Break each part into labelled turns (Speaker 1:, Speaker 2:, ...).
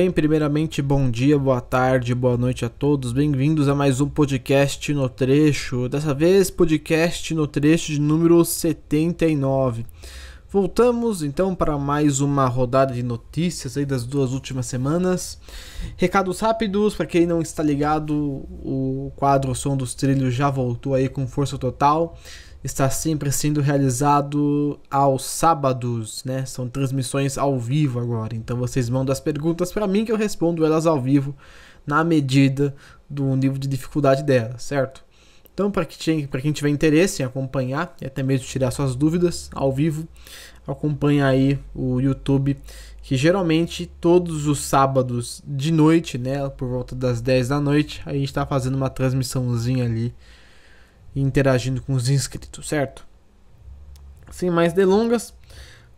Speaker 1: Bem, primeiramente, bom dia, boa tarde, boa noite a todos. Bem-vindos a mais um podcast no trecho. Dessa vez, podcast no trecho de número 79. Voltamos então para mais uma rodada de notícias aí das duas últimas semanas. Recados rápidos para quem não está ligado, o quadro Som dos Trilhos já voltou aí com força total está sempre sendo realizado aos sábados, né? São transmissões ao vivo agora. Então vocês mandam as perguntas para mim que eu respondo elas ao vivo na medida do nível de dificuldade dela, certo? Então, para quem, quem tiver interesse em acompanhar e até mesmo tirar suas dúvidas ao vivo, acompanha aí o YouTube, que geralmente todos os sábados de noite, né, por volta das 10 da noite, a gente está fazendo uma transmissãozinha ali e interagindo com os inscritos, certo? Sem mais delongas,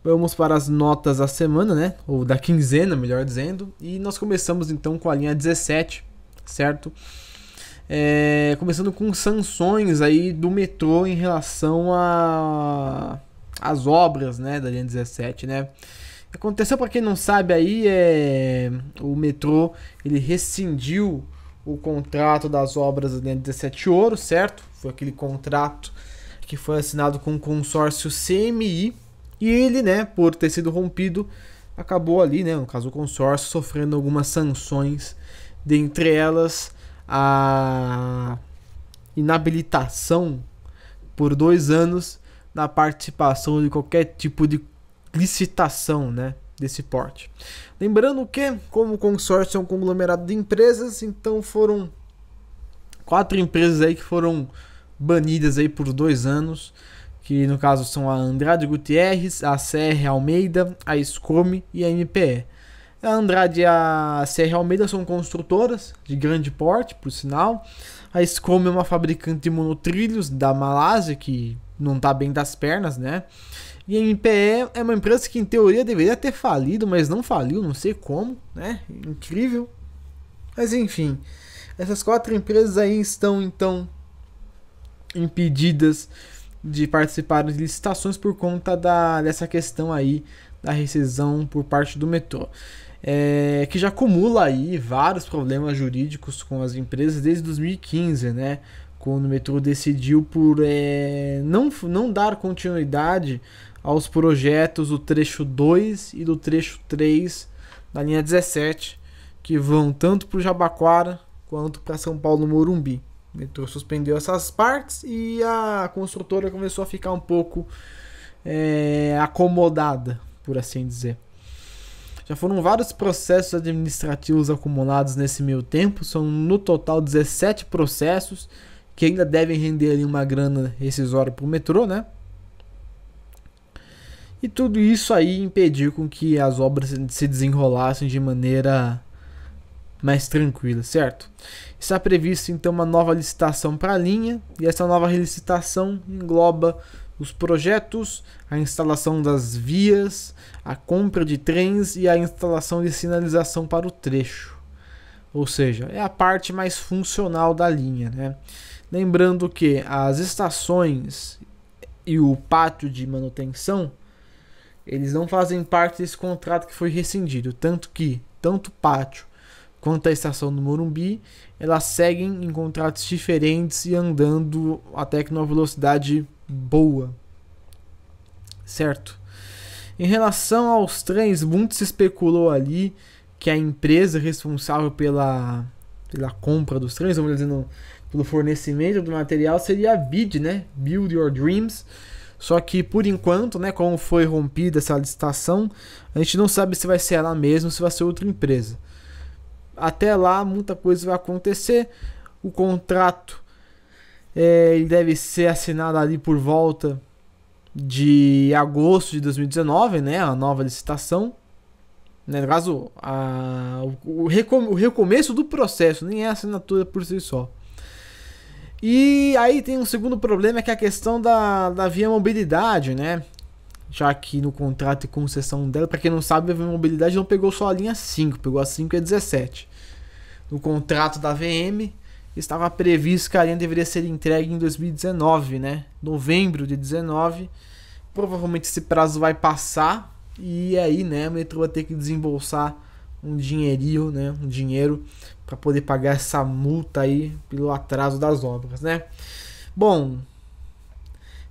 Speaker 1: vamos para as notas da semana, né? Ou da quinzena, melhor dizendo. E nós começamos então com a linha 17, certo? É, começando com sanções aí do metrô em relação a as obras, né, da linha 17, né? Aconteceu para quem não sabe aí é o metrô ele rescindiu o contrato das obras da de 17 Ouro, certo? Foi aquele contrato que foi assinado com o consórcio CMI e ele, né, por ter sido rompido, acabou ali, né, no caso o consórcio, sofrendo algumas sanções, dentre elas a inabilitação por dois anos na participação de qualquer tipo de licitação, né? desse porte. Lembrando que, como o consórcio é um conglomerado de empresas, então foram quatro empresas aí que foram banidas aí por dois anos, que no caso são a Andrade Gutierrez, a CR Almeida, a Scome e a MPE. A Andrade e a CR Almeida são construtoras de grande porte, por sinal. A Scome é uma fabricante de monotrilhos da Malásia, que não está bem das pernas, né? E a MPE é uma empresa que em teoria deveria ter falido, mas não faliu, não sei como, né? Incrível. Mas enfim, essas quatro empresas aí estão então impedidas de participar de licitações por conta da, dessa questão aí da rescisão por parte do metrô. É, que já acumula aí vários problemas jurídicos com as empresas desde 2015, né? Quando o metrô decidiu por é, não, não dar continuidade aos projetos do trecho 2 e do trecho 3 da linha 17, que vão tanto para o Jabaquara quanto para São Paulo Morumbi. O metrô suspendeu essas partes e a construtora começou a ficar um pouco é, acomodada, por assim dizer. Já foram vários processos administrativos acumulados nesse meio tempo, são no total 17 processos que ainda devem render ali uma grana rescisória para o metrô, né? E tudo isso aí impediu com que as obras se desenrolassem de maneira mais tranquila, certo? Está prevista então uma nova licitação para a linha, e essa nova licitação engloba os projetos, a instalação das vias, a compra de trens e a instalação de sinalização para o trecho. Ou seja, é a parte mais funcional da linha, né? Lembrando que as estações e o pátio de manutenção eles não fazem parte desse contrato que foi rescindido, tanto que tanto o pátio quanto a estação do Morumbi, elas seguem em contratos diferentes e andando até que numa velocidade boa. Certo? Em relação aos trens, muito se especulou ali que a empresa responsável pela, pela compra dos trens, melhor dizendo, pelo fornecimento do material, seria a BID, né? Build Your Dreams só que por enquanto, né, como foi rompida essa licitação, a gente não sabe se vai ser ela mesma ou se vai ser outra empresa. Até lá, muita coisa vai acontecer. O contrato é, ele deve ser assinado ali por volta de agosto de 2019, né, a nova licitação. Né, no caso, a, o, o, recome, o recomeço do processo, nem é assinatura por si só. E aí tem um segundo problema que é a questão da, da via mobilidade, né? Já que no contrato de concessão dela, para quem não sabe, a via mobilidade não pegou só a linha 5, pegou a 5 e a 17. No contrato da VM estava previsto que a linha deveria ser entregue em 2019, né? Novembro de 19. Provavelmente esse prazo vai passar e aí, né, o metrô vai ter que desembolsar um dinheirinho, né? Um dinheiro para poder pagar essa multa aí pelo atraso das obras, né? Bom,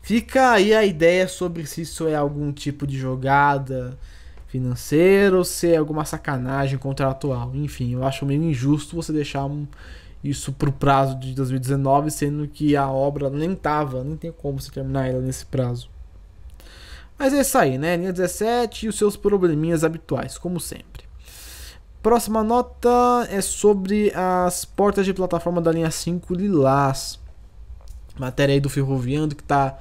Speaker 1: fica aí a ideia sobre se isso é algum tipo de jogada financeira ou se é alguma sacanagem contratual. Enfim, eu acho meio injusto você deixar um, isso pro prazo de 2019, sendo que a obra nem tava, nem tem como você terminar ela nesse prazo. Mas é isso aí, né? Linha 17 e os seus probleminhas habituais, como sempre. Próxima nota é sobre as portas de plataforma da linha 5 lilás. Matéria aí do Ferroviando que está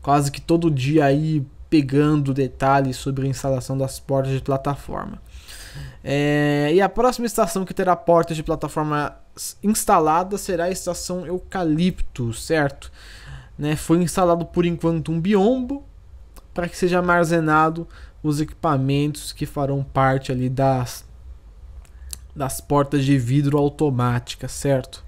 Speaker 1: quase que todo dia aí pegando detalhes sobre a instalação das portas de plataforma. É, e a próxima estação que terá portas de plataforma instalada será a estação Eucalipto, certo? Né, foi instalado por enquanto um biombo para que seja armazenado os equipamentos que farão parte ali das das portas de vidro automática, certo?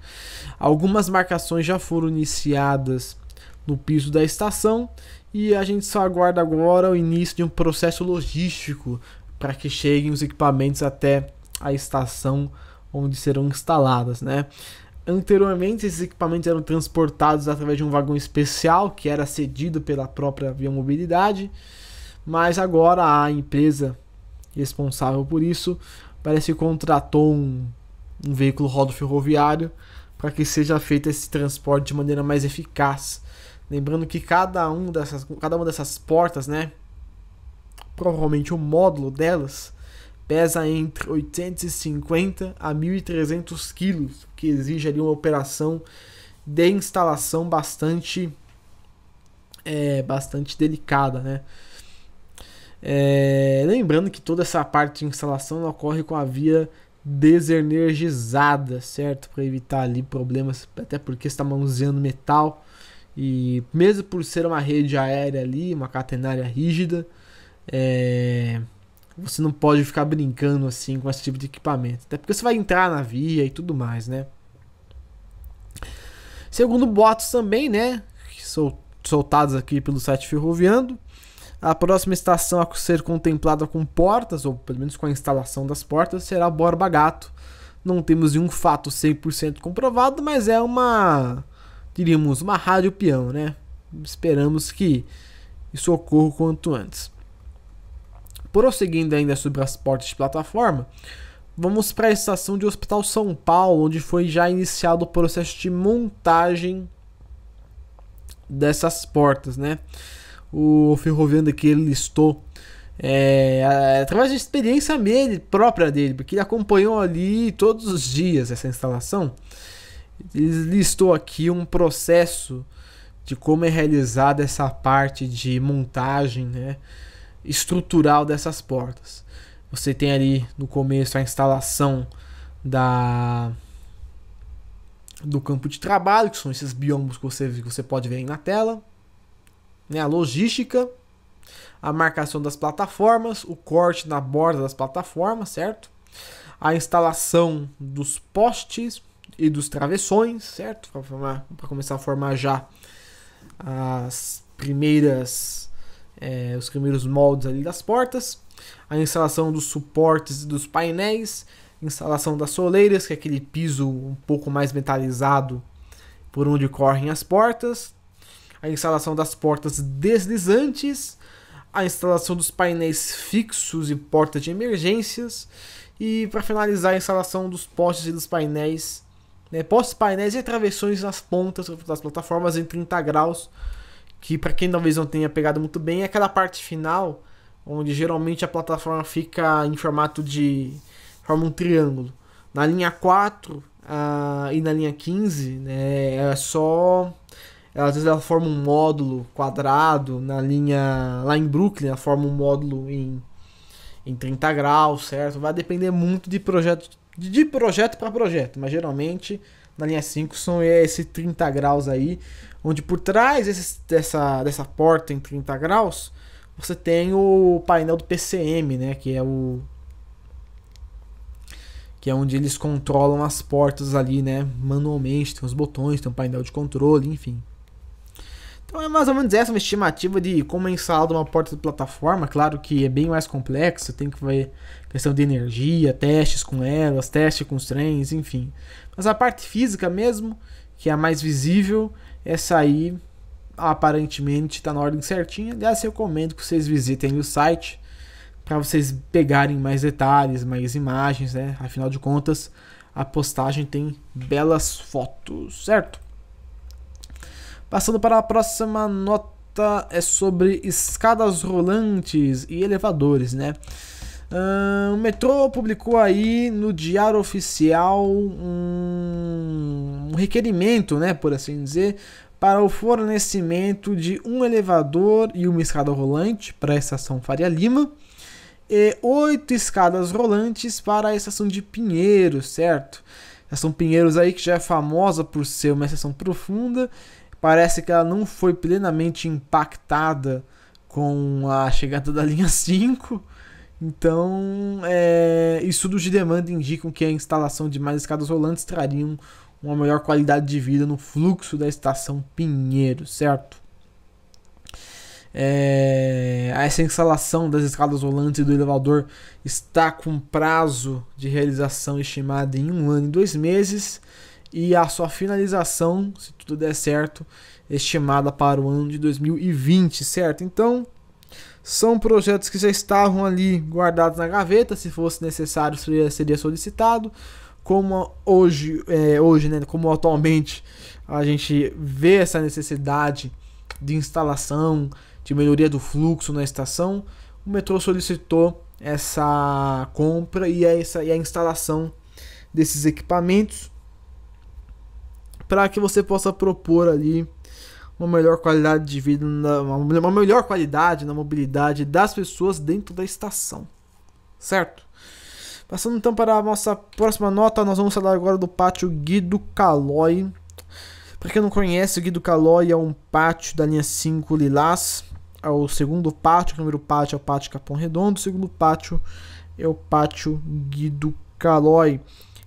Speaker 1: Algumas marcações já foram iniciadas no piso da estação e a gente só aguarda agora o início de um processo logístico para que cheguem os equipamentos até a estação onde serão instaladas, né? Anteriormente, esses equipamentos eram transportados através de um vagão especial que era cedido pela própria Via Mobilidade, mas agora a empresa responsável por isso parece que contratou um, um veículo rodo ferroviário para que seja feito esse transporte de maneira mais eficaz. Lembrando que cada, um dessas, cada uma dessas portas, né? Provavelmente o módulo delas pesa entre 850 a 1.300 quilos, o que exige ali uma operação de instalação bastante, é, bastante delicada, né? É, lembrando que toda essa parte de instalação ocorre com a via desenergizada, certo? Para evitar ali problemas, até porque está manuseando metal. E mesmo por ser uma rede aérea ali, uma catenária rígida, é, você não pode ficar brincando assim com esse tipo de equipamento. Até porque você vai entrar na via e tudo mais, né? Segundo boatos também, né? Que são soltados aqui pelo site ferroviando a próxima estação a ser contemplada com portas, ou pelo menos com a instalação das portas, será Borba Gato. Não temos nenhum fato 100% comprovado, mas é uma, diríamos, uma rádio peão, né? Esperamos que isso ocorra o quanto antes. Prosseguindo ainda sobre as portas de plataforma, vamos para a estação de Hospital São Paulo, onde foi já iniciado o processo de montagem dessas portas, né? o ferroviário é que ele listou é, através de experiência dele, própria dele, porque ele acompanhou ali todos os dias essa instalação. Ele listou aqui um processo de como é realizada essa parte de montagem né, estrutural dessas portas. Você tem ali no começo a instalação da do campo de trabalho, que são esses biombos que você, que você pode ver aí na tela né, a logística, a marcação das plataformas, o corte na borda das plataformas, certo? A instalação dos postes e dos travessões, certo? Para começar a formar já as primeiras, é, os primeiros moldes ali das portas, a instalação dos suportes e dos painéis, instalação das soleiras, que é aquele piso um pouco mais metalizado por onde correm as portas, a instalação das portas deslizantes, a instalação dos painéis fixos e portas de emergências, e para finalizar a instalação dos postes e dos painéis, né, postes, painéis e travessões nas pontas das plataformas em 30 graus, que para quem talvez não tenha pegado muito bem, é aquela parte final onde geralmente a plataforma fica em formato de forma um triângulo. Na linha 4 uh, ah, e na linha 15 né, é só às vezes ela forma um módulo quadrado na linha lá em Brooklyn, ela forma um módulo em, em 30 graus, certo? Vai depender muito de projeto de projeto para projeto, mas geralmente na linha 5 são esses 30 graus aí, onde por trás esse, dessa, dessa porta em 30 graus você tem o painel do PCM, né, que é o que é onde eles controlam as portas ali, né, manualmente, tem os botões, tem um painel de controle, enfim. Então é mais ou menos essa uma estimativa de como é instalada uma porta de plataforma. Claro que é bem mais complexo, tem que ver questão de energia, testes com elas, testes com os trens, enfim. Mas a parte física mesmo, que é a mais visível, essa aí aparentemente está na ordem certinha. Aliás, eu recomendo que vocês visitem o site para vocês pegarem mais detalhes, mais imagens, né? Afinal de contas, a postagem tem belas fotos, certo? Passando para a próxima nota, é sobre escadas rolantes e elevadores, né? Uh, o metrô publicou aí no Diário Oficial um, um requerimento, né, por assim dizer, para o fornecimento de um elevador e uma escada rolante para a estação Faria Lima e oito escadas rolantes para a estação de Pinheiros, certo? A estação Pinheiros aí que já é famosa por ser uma estação profunda parece que ela não foi plenamente impactada com a chegada da linha 5. Então, é, estudos de demanda indicam que a instalação de mais escadas rolantes trariam uma melhor qualidade de vida no fluxo da estação Pinheiro, certo? É, essa instalação das escadas rolantes e do elevador está com prazo de realização estimado em um ano e dois meses e a sua finalização, se tudo der certo, estimada para o ano de 2020, certo? Então, são projetos que já estavam ali guardados na gaveta, se fosse necessário seria, seria solicitado, como hoje, é, hoje né, como atualmente a gente vê essa necessidade de instalação, de melhoria do fluxo na estação, o metrô solicitou essa compra e essa, e a instalação desses equipamentos para que você possa propor ali uma melhor qualidade de vida, uma melhor qualidade na mobilidade das pessoas dentro da estação, certo? Passando então para a nossa próxima nota, nós vamos falar agora do pátio Guido Calói. Para quem não conhece, o Guido Calói é um pátio da linha 5 Lilás. É o segundo pátio, o primeiro pátio é o pátio Capão Redondo, o segundo pátio é o pátio Guido Calói.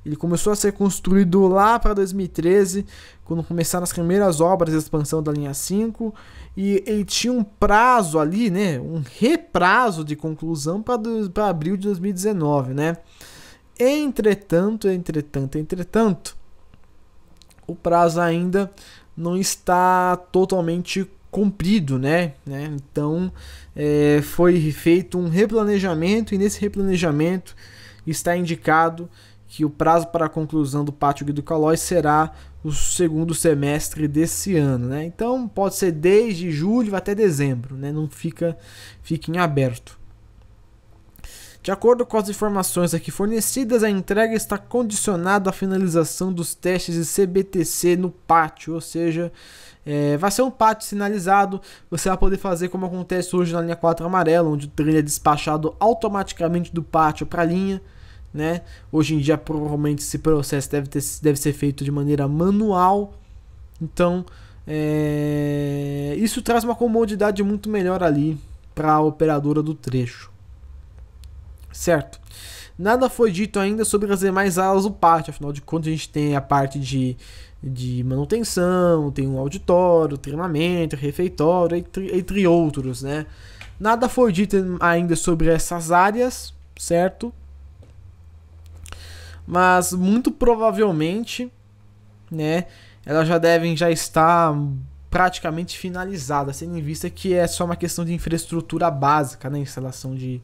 Speaker 1: Ele começou a ser construído lá para 2013, quando começaram as primeiras obras de expansão da linha 5, e ele tinha um prazo ali, né, um reprazo de conclusão para abril de 2019, né? Entretanto, entretanto, entretanto, o prazo ainda não está totalmente cumprido, né? né? Então é, foi feito um replanejamento e nesse replanejamento está indicado que o prazo para a conclusão do pátio Guido Calói será o segundo semestre desse ano, né? Então pode ser desde julho até dezembro, né? Não fica, fica em aberto. De acordo com as informações aqui fornecidas, a entrega está condicionada à finalização dos testes de CBTC no pátio, ou seja, é, vai ser um pátio sinalizado. Você vai poder fazer como acontece hoje na linha 4 amarela, onde o trem é despachado automaticamente do pátio para a linha né? Hoje em dia, provavelmente, esse processo deve, ter, deve ser feito de maneira manual. Então, é... isso traz uma comodidade muito melhor ali para a operadora do trecho. Certo? Nada foi dito ainda sobre as demais alas do pátio, afinal de contas, a gente tem a parte de, de manutenção, tem um auditório, treinamento, refeitório, entre, entre outros, né? Nada foi dito ainda sobre essas áreas, certo? mas muito provavelmente, né, elas já devem já estar praticamente finalizadas, sendo em vista que é só uma questão de infraestrutura básica, né, instalação de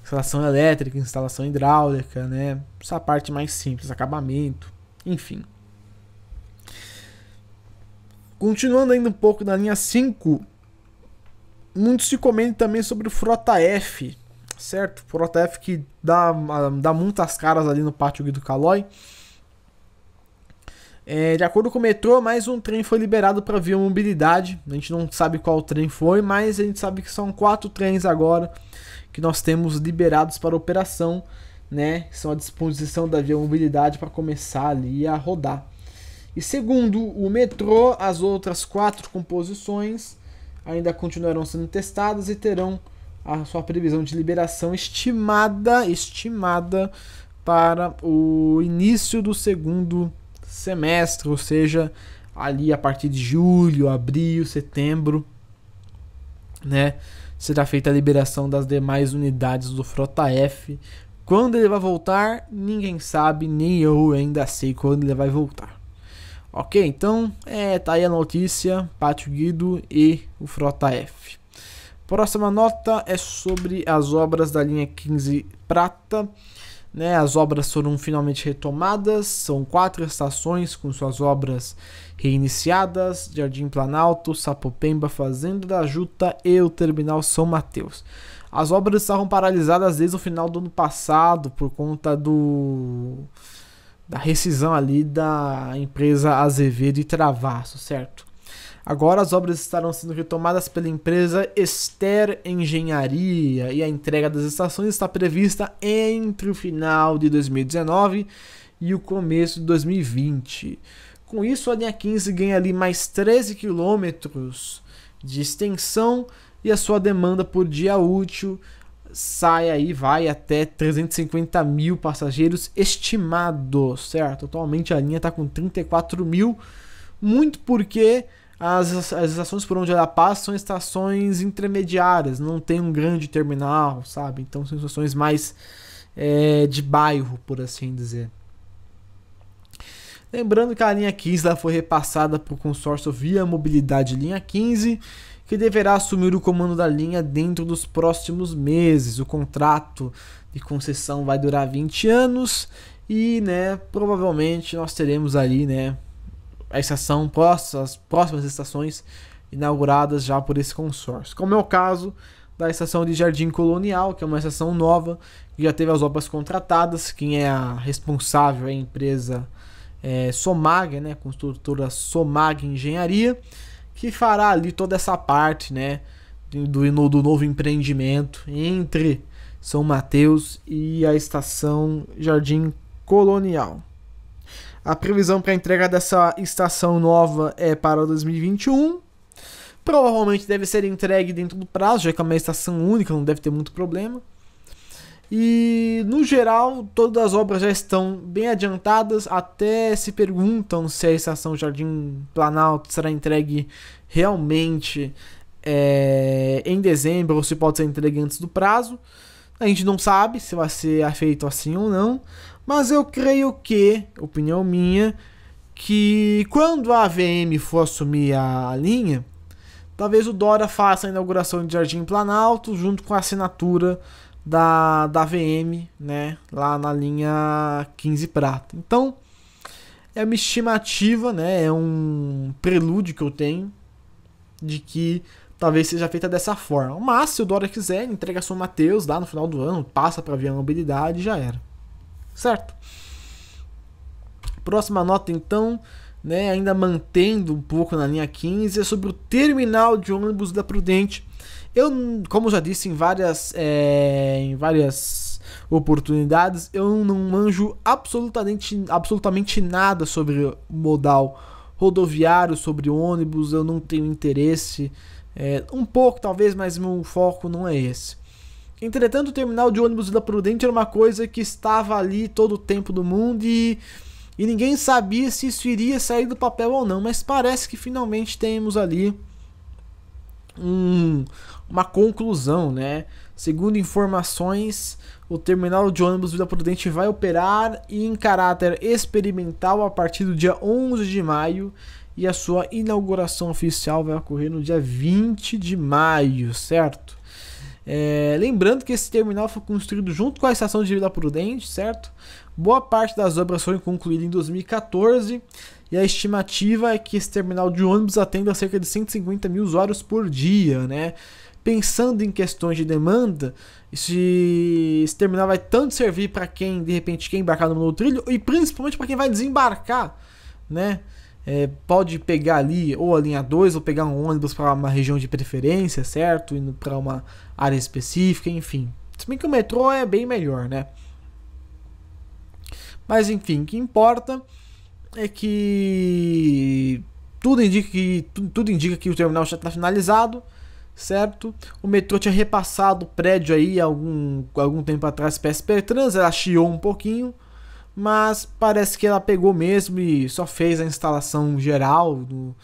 Speaker 1: instalação elétrica, instalação hidráulica, né, essa parte mais simples, acabamento, enfim. Continuando ainda um pouco na linha 5, muito se comenta também sobre o Frota F, certo? Protef que dá, ah, dá muitas caras ali no pátio do Calói. É, de acordo com o metrô, mais um trem foi liberado para via mobilidade. A gente não sabe qual trem foi, mas a gente sabe que são quatro trens agora que nós temos liberados para operação, né? São à disposição da via mobilidade para começar ali a rodar. E segundo o metrô, as outras quatro composições ainda continuarão sendo testadas e terão a sua previsão de liberação estimada, estimada para o início do segundo semestre, ou seja, ali a partir de julho, abril, setembro, né? Será feita a liberação das demais unidades do Frota F. Quando ele vai voltar, ninguém sabe, nem eu ainda sei quando ele vai voltar. Ok, então é, tá aí a notícia, Pátio Guido e o Frota F. Próxima nota é sobre as obras da linha 15 Prata. Né? As obras foram finalmente retomadas, são quatro estações com suas obras reiniciadas: Jardim Planalto, Sapopemba, Fazenda da Juta e o Terminal São Mateus. As obras estavam paralisadas desde o final do ano passado por conta do da rescisão ali da empresa Azevedo e Travasso, certo? Agora as obras estarão sendo retomadas pela empresa Ester Engenharia e a entrega das estações está prevista entre o final de 2019 e o começo de 2020. Com isso, a linha 15 ganha ali mais 13 quilômetros de extensão e a sua demanda por dia útil sai aí, vai até 350 mil passageiros estimados, certo? Atualmente a linha está com 34 mil, muito porque as, as estações por onde ela passa são estações intermediárias, não tem um grande terminal, sabe? Então são estações mais é, de bairro, por assim dizer. Lembrando que a linha 15 lá foi repassada para o consórcio Via Mobilidade Linha 15, que deverá assumir o comando da linha dentro dos próximos meses. O contrato de concessão vai durar 20 anos e, né, provavelmente nós teremos ali, né, a estação, próximas, próximas estações inauguradas já por esse consórcio. Como é o caso da estação de Jardim Colonial, que é uma estação nova, que já teve as obras contratadas. Quem é a responsável é a empresa é, Somag, né, construtora Somag Engenharia, que fará ali toda essa parte né, do, do novo empreendimento entre São Mateus e a estação Jardim Colonial. A previsão para entrega dessa estação nova é para 2021. Provavelmente deve ser entregue dentro do prazo, já que é uma estação única, não deve ter muito problema. E no geral, todas as obras já estão bem adiantadas, até se perguntam se a estação Jardim Planalto será entregue realmente é, em dezembro ou se pode ser entregue antes do prazo. A gente não sabe se vai ser feito assim ou não, mas eu creio que, opinião minha, que quando a AVM for assumir a linha, talvez o Dora faça a inauguração de Jardim Planalto junto com a assinatura da, da VM, né, lá na linha 15 prata. Então, é uma estimativa, né, é um prelúdio que eu tenho de que talvez seja feita dessa forma. Mas se o Dora quiser, entrega a São Mateus lá no final do ano, passa para ver a mobilidade e já era certo? Próxima nota então, né, ainda mantendo um pouco na linha 15, é sobre o terminal de ônibus da Prudente. Eu, como já disse em várias, é, em várias oportunidades, eu não manjo absolutamente, absolutamente nada sobre modal rodoviário, sobre ônibus, eu não tenho interesse. É, um pouco talvez, mas meu foco não é esse. Entretanto, o terminal de ônibus da Prudente era uma coisa que estava ali todo o tempo do mundo e, e ninguém sabia se isso iria sair do papel ou não, mas parece que finalmente temos ali um, uma conclusão, né? Segundo informações, o terminal de ônibus Vila Prudente vai operar em caráter experimental a partir do dia 11 de maio e a sua inauguração oficial vai ocorrer no dia 20 de maio, certo? É, lembrando que esse terminal foi construído junto com a estação de Vila Prudente, certo? Boa parte das obras foram concluídas em 2014 e a estimativa é que esse terminal de ônibus atenda cerca de 150 mil usuários por dia, né? Pensando em questões de demanda, esse, esse terminal vai tanto servir para quem de repente quer embarcar no novo trilho e principalmente para quem vai desembarcar, né? é, pode pegar ali ou a linha 2 ou pegar um ônibus para uma região de preferência, certo? Indo para uma área específica, enfim. Se bem que o metrô é bem melhor, né? Mas enfim, o que importa é que tudo indica que tudo, tudo indica que o terminal já está finalizado, certo? O metrô tinha repassado o prédio aí algum algum tempo atrás para a Trans, ela chiou um pouquinho mas parece que ela pegou mesmo e só fez a instalação geral do,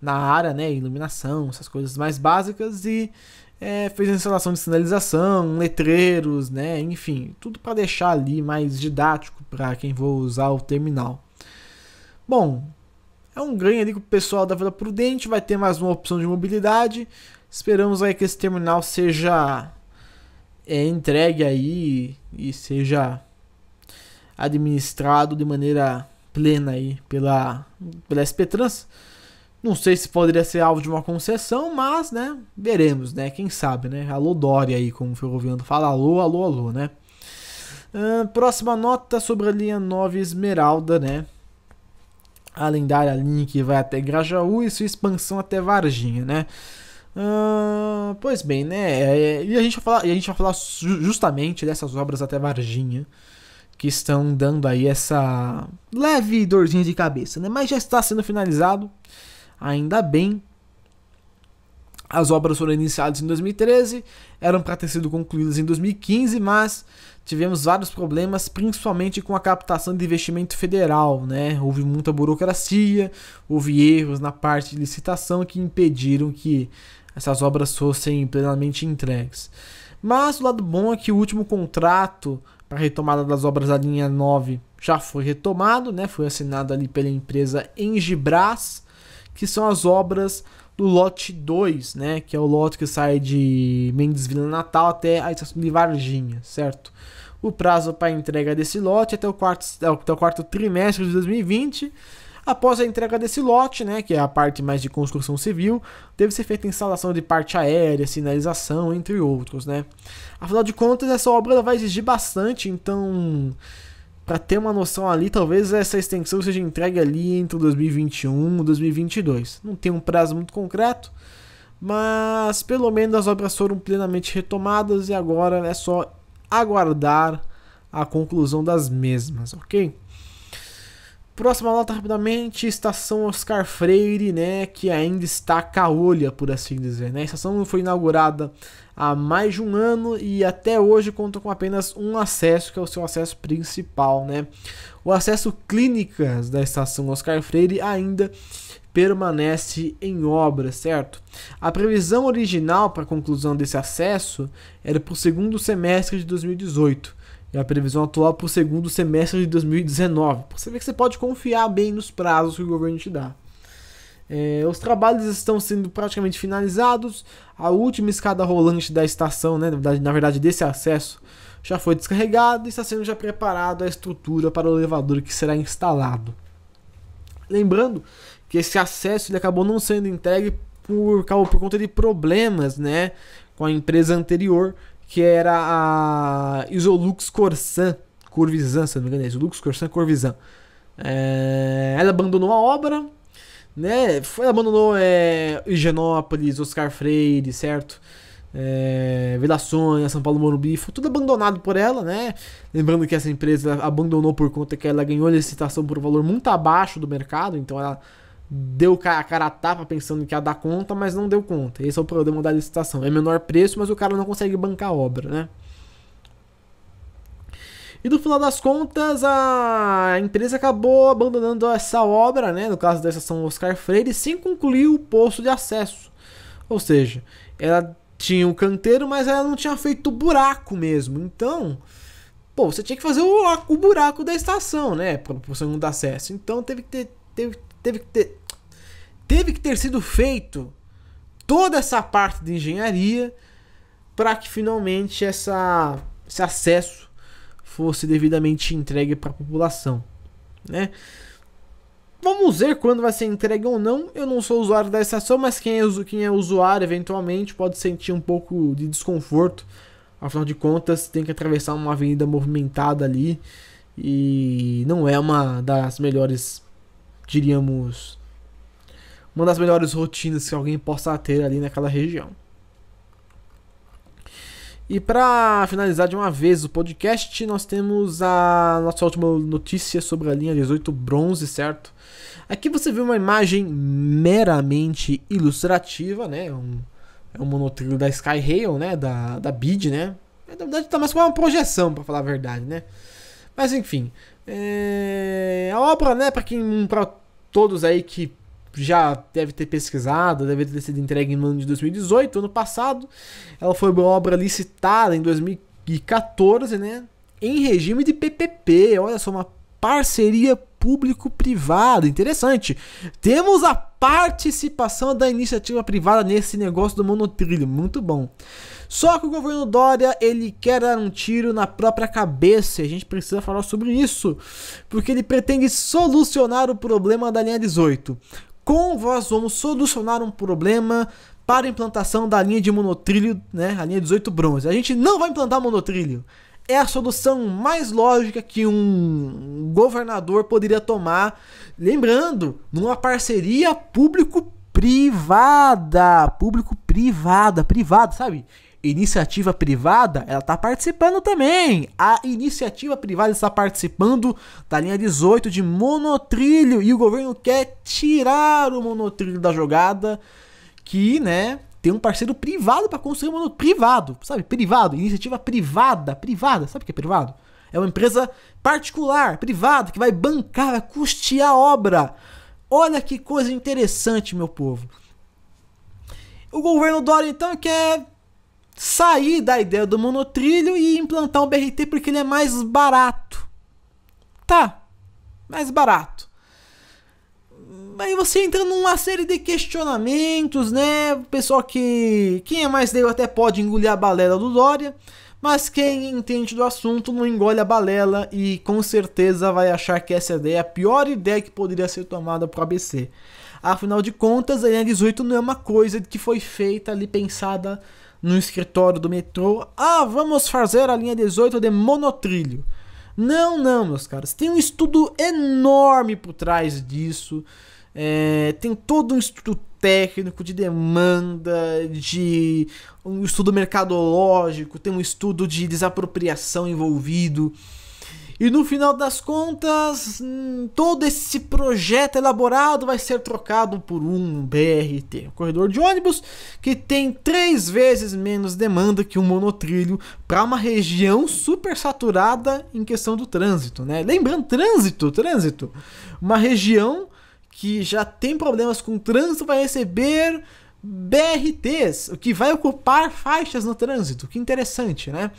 Speaker 1: na área, né, iluminação, essas coisas mais básicas e é, fez a instalação de sinalização, letreiros, né, enfim, tudo para deixar ali mais didático para quem for usar o terminal. Bom, é um ganho ali que o pessoal da Vila Prudente vai ter mais uma opção de mobilidade. Esperamos aí que esse terminal seja é, entregue aí e seja administrado de maneira plena aí pela, pela SP Trans. Não sei se poderia ser alvo de uma concessão, mas, né, veremos, né, quem sabe, né, alô Dória aí, como o ouvindo, fala, alô, alô, alô, né. Uh, próxima nota sobre a linha 9 Esmeralda, né, a lendária linha que vai até Grajaú e sua expansão até Varginha, né. Uh, pois bem, né, é, e a gente vai falar, a gente vai falar justamente dessas obras até Varginha, que estão dando aí essa leve dorzinha de cabeça, né? Mas já está sendo finalizado, ainda bem. As obras foram iniciadas em 2013, eram para ter sido concluídas em 2015, mas tivemos vários problemas, principalmente com a captação de investimento federal, né? Houve muita burocracia, houve erros na parte de licitação que impediram que essas obras fossem plenamente entregues. Mas o lado bom é que o último contrato para retomada das obras da linha 9 já foi retomado, né? Foi assinado ali pela empresa Engibras, que são as obras do lote 2, né? Que é o lote que sai de Mendes Vila Natal até a estação de Varginha, certo? O prazo para entrega desse lote é até o quarto, é até o quarto trimestre de 2020 Após a entrega desse lote, né, que é a parte mais de construção civil, deve ser feita a instalação de parte aérea, sinalização, entre outros, né? Afinal de contas, essa obra ela vai exigir bastante, então para ter uma noção ali, talvez essa extensão seja entregue ali entre 2021 e 2022. Não tem um prazo muito concreto, mas pelo menos as obras foram plenamente retomadas e agora é só aguardar a conclusão das mesmas, ok? Próxima nota rapidamente, estação Oscar Freire, né, que ainda está caolha, por assim dizer, né? A estação foi inaugurada há mais de um ano e até hoje conta com apenas um acesso, que é o seu acesso principal, né? O acesso clínicas da estação Oscar Freire ainda permanece em obra, certo? A previsão original para a conclusão desse acesso era para o segundo semestre de 2018 é a previsão atual para o segundo semestre de 2019. Você vê que você pode confiar bem nos prazos que o governo te dá. É, os trabalhos estão sendo praticamente finalizados. A última escada rolante da estação, né, na verdade desse acesso, já foi descarregada e está sendo já preparada a estrutura para o elevador que será instalado. Lembrando que esse acesso ele acabou não sendo entregue por, por conta de problemas né, com a empresa anterior que era a Isolux Corsan, Corvisan, se não me engano, é Isolux Corsan Corvisan. É, ela abandonou a obra, né? Foi, ela abandonou é, Higienópolis, Oscar Freire, certo? É, Vila Sônia, São Paulo Morumbi, foi tudo abandonado por ela, né? Lembrando que essa empresa abandonou por conta que ela ganhou licitação por um valor muito abaixo do mercado, então ela deu a cara a tapa pensando que ia dar conta, mas não deu conta. Esse é o problema da licitação. É menor preço, mas o cara não consegue bancar a obra, né? E no final das contas, a empresa acabou abandonando essa obra, né, no caso da estação Oscar Freire, sem concluir o posto de acesso. Ou seja, ela tinha um canteiro, mas ela não tinha feito o buraco mesmo. Então, pô, você tinha que fazer o, o buraco da estação, né, para o segundo acesso. Então teve que ter, teve, teve que ter, teve que ter sido feito toda essa parte de engenharia para que finalmente essa, esse acesso fosse devidamente entregue para a população, né? Vamos ver quando vai ser entregue ou não. Eu não sou usuário da estação, mas quem é, quem é usuário eventualmente pode sentir um pouco de desconforto. Afinal de contas, tem que atravessar uma avenida movimentada ali e não é uma das melhores, diríamos, uma das melhores rotinas que alguém possa ter ali naquela região. E para finalizar de uma vez o podcast, nós temos a nossa última notícia sobre a linha 18 bronze, certo? Aqui você vê uma imagem meramente ilustrativa, né? É um, é um monotrilho da Skyrail, né? Da, da BID, né? É, na verdade tá mais como uma projeção, para falar a verdade, né? Mas enfim, é... a obra, né? Para quem, para todos aí que já deve ter pesquisado, deve ter sido entregue no ano de 2018, ano passado. Ela foi uma obra licitada em 2014, né? Em regime de PPP, olha só, uma parceria público-privada, interessante. Temos a participação da iniciativa privada nesse negócio do monotrilho, muito bom. Só que o governo Dória, ele quer dar um tiro na própria cabeça, a gente precisa falar sobre isso, porque ele pretende solucionar o problema da linha 18 com vós vamos solucionar um problema para a implantação da linha de monotrilho, né, a linha 18 bronze. A gente não vai implantar monotrilho. É a solução mais lógica que um governador poderia tomar, lembrando, numa parceria público-privada, público-privada, privada, sabe? iniciativa privada, ela está participando também. A iniciativa privada está participando da linha 18 de monotrilho e o governo quer tirar o monotrilho da jogada, que, né, tem um parceiro privado para construir um monotrilho privado, sabe? Privado, iniciativa privada, privada, sabe o que é privado? É uma empresa particular, privada, que vai bancar, vai custear a obra. Olha que coisa interessante, meu povo. O governo Dória então quer sair da ideia do monotrilho e implantar o BRT porque ele é mais barato. Tá, mais barato. Aí você entra numa série de questionamentos, né? O pessoal que. Quem é mais leigo até pode engolir a balela do Dória, mas quem entende do assunto não engole a balela e com certeza vai achar que essa ideia é a pior ideia que poderia ser tomada para o ABC. Afinal de contas, a linha 18 não é uma coisa que foi feita ali pensada no escritório do metrô. Ah, vamos fazer a linha 18 de monotrilho. Não, não, meus caras. Tem um estudo enorme por trás disso. É, tem todo um estudo técnico de demanda, de um estudo mercadológico, tem um estudo de desapropriação envolvido. E no final das contas, hum, todo esse projeto elaborado vai ser trocado por um BRT, um corredor de ônibus que tem três vezes menos demanda que um monotrilho para uma região super saturada em questão do trânsito, né? Lembrando, trânsito, trânsito, uma região que já tem problemas com trânsito vai receber BRTs, o que vai ocupar faixas no trânsito, que interessante, né?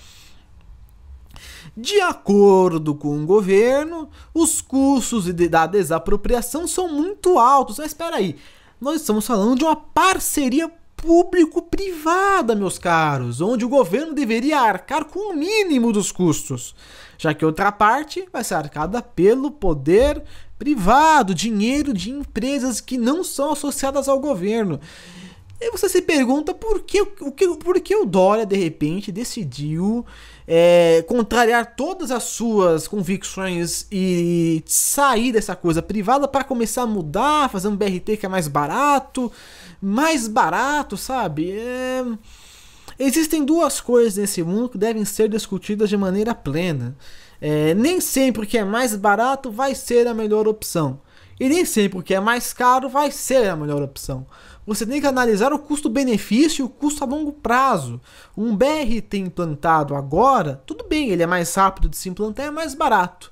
Speaker 1: De acordo com o governo, os custos da desapropriação são muito altos. Mas espera aí, nós estamos falando de uma parceria público-privada, meus caros, onde o governo deveria arcar com o mínimo dos custos, já que outra parte vai ser arcada pelo poder privado, dinheiro de empresas que não são associadas ao governo. E você se pergunta por que, o que, por que o Dória, de repente, decidiu é, contrariar todas as suas convicções e sair dessa coisa privada para começar a mudar, fazer um BRT que é mais barato, mais barato, sabe? É... Existem duas coisas nesse mundo que devem ser discutidas de maneira plena. É, nem sempre o que é mais barato vai ser a melhor opção. E nem sempre o que é mais caro vai ser a melhor opção. Você tem que analisar o custo-benefício e o custo a longo prazo. Um BRT implantado agora, tudo bem, ele é mais rápido de se implantar, é mais barato.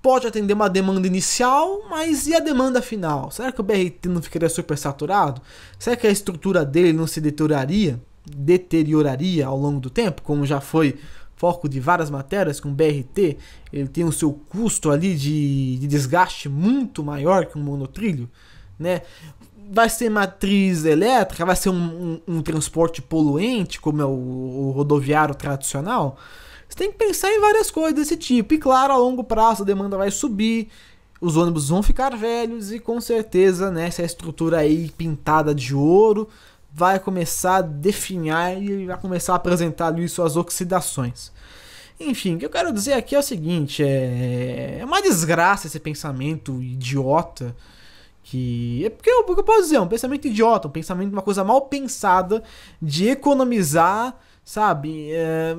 Speaker 1: Pode atender uma demanda inicial, mas e a demanda final? Será que o BRT não ficaria super saturado? Será que a estrutura dele não se deterioraria, deterioraria ao longo do tempo, como já foi foco de várias matérias com BRT, ele tem o seu custo ali de, de desgaste muito maior que um monotrilho, né? vai ser matriz elétrica, vai ser um, um, um transporte poluente, como é o, o, rodoviário tradicional. Você tem que pensar em várias coisas desse tipo. E claro, a longo prazo a demanda vai subir, os ônibus vão ficar velhos e com certeza né, essa estrutura aí pintada de ouro vai começar a definhar e vai começar a apresentar isso suas oxidações. Enfim, o que eu quero dizer aqui é o seguinte: é, é uma desgraça esse pensamento idiota que é porque é eu, eu posso dizer, é um pensamento idiota, um pensamento, uma coisa mal pensada de economizar, sabe? É,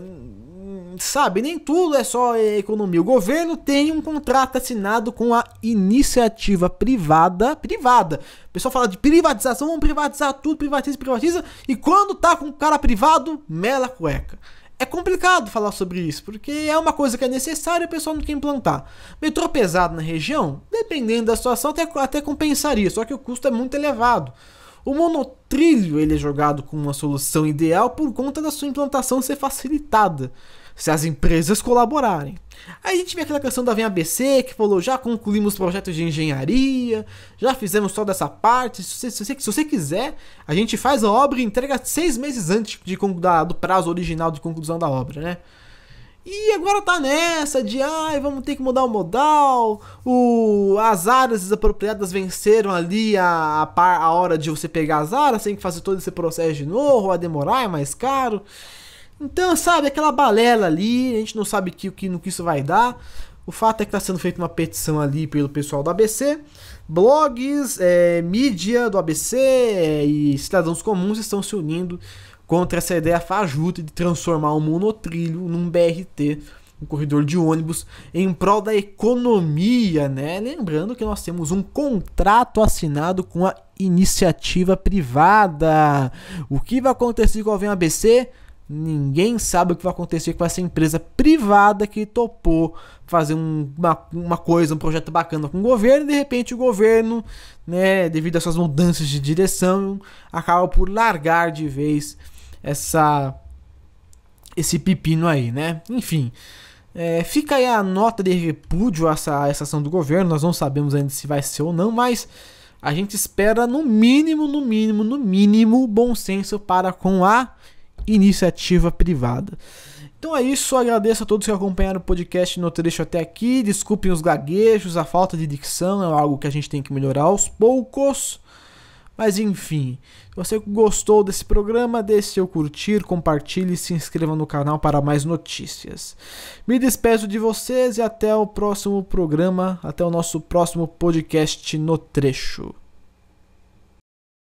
Speaker 1: sabe, nem tudo é só economia. O governo tem um contrato assinado com a iniciativa privada. Privada. O pessoal fala de privatização, vamos privatizar tudo, privatiza, privatiza. E quando tá com o cara privado, mela cueca é complicado falar sobre isso, porque é uma coisa que é necessária e o pessoal não quer implantar. Metrô pesado na região, dependendo da situação, até, até compensaria, só que o custo é muito elevado. O monotrilho ele é jogado como uma solução ideal por conta da sua implantação ser facilitada se as empresas colaborarem. Aí a gente vê aquela questão da Vem ABC que falou: já concluímos projetos de engenharia, já fizemos toda essa parte. Se você, se, você, se você, quiser, a gente faz a obra e entrega seis meses antes de, da, do prazo original de conclusão da obra, né? E agora tá nessa de ai, vamos ter que mudar o modal. O, as áreas desapropriadas venceram ali a, a, par, a hora de você pegar as áreas, tem que fazer todo esse processo de novo, vai demorar, é mais caro. Então, sabe, aquela balela ali, a gente não sabe que, que, no que isso vai dar. O fato é que está sendo feita uma petição ali pelo pessoal do ABC. Blogs, é, mídia do ABC é, e cidadãos comuns estão se unindo contra essa ideia fajuta de transformar o um monotrilho num BRT, um corredor de ônibus, em prol da economia, né? Lembrando que nós temos um contrato assinado com a iniciativa privada. O que vai acontecer com o ABC? Ninguém sabe o que vai acontecer com essa empresa privada que topou fazer um, uma, uma coisa, um projeto bacana com o governo, e de repente o governo, né, devido às suas mudanças de direção, acaba por largar de vez essa esse pepino aí, né? Enfim, é, fica aí a nota de repúdio a essa, a essa ação do governo. Nós não sabemos ainda se vai ser ou não, mas a gente espera no mínimo, no mínimo, no mínimo bom senso para com a iniciativa privada. Então é isso, agradeço a todos que acompanharam o podcast no trecho até aqui. Desculpem os gaguejos, a falta de dicção é algo que a gente tem que melhorar aos poucos. Mas enfim, se você gostou desse programa, deixe seu curtir, compartilhe e se inscreva no canal para mais notícias. Me despeço de vocês e até o próximo programa, até o nosso próximo podcast no trecho.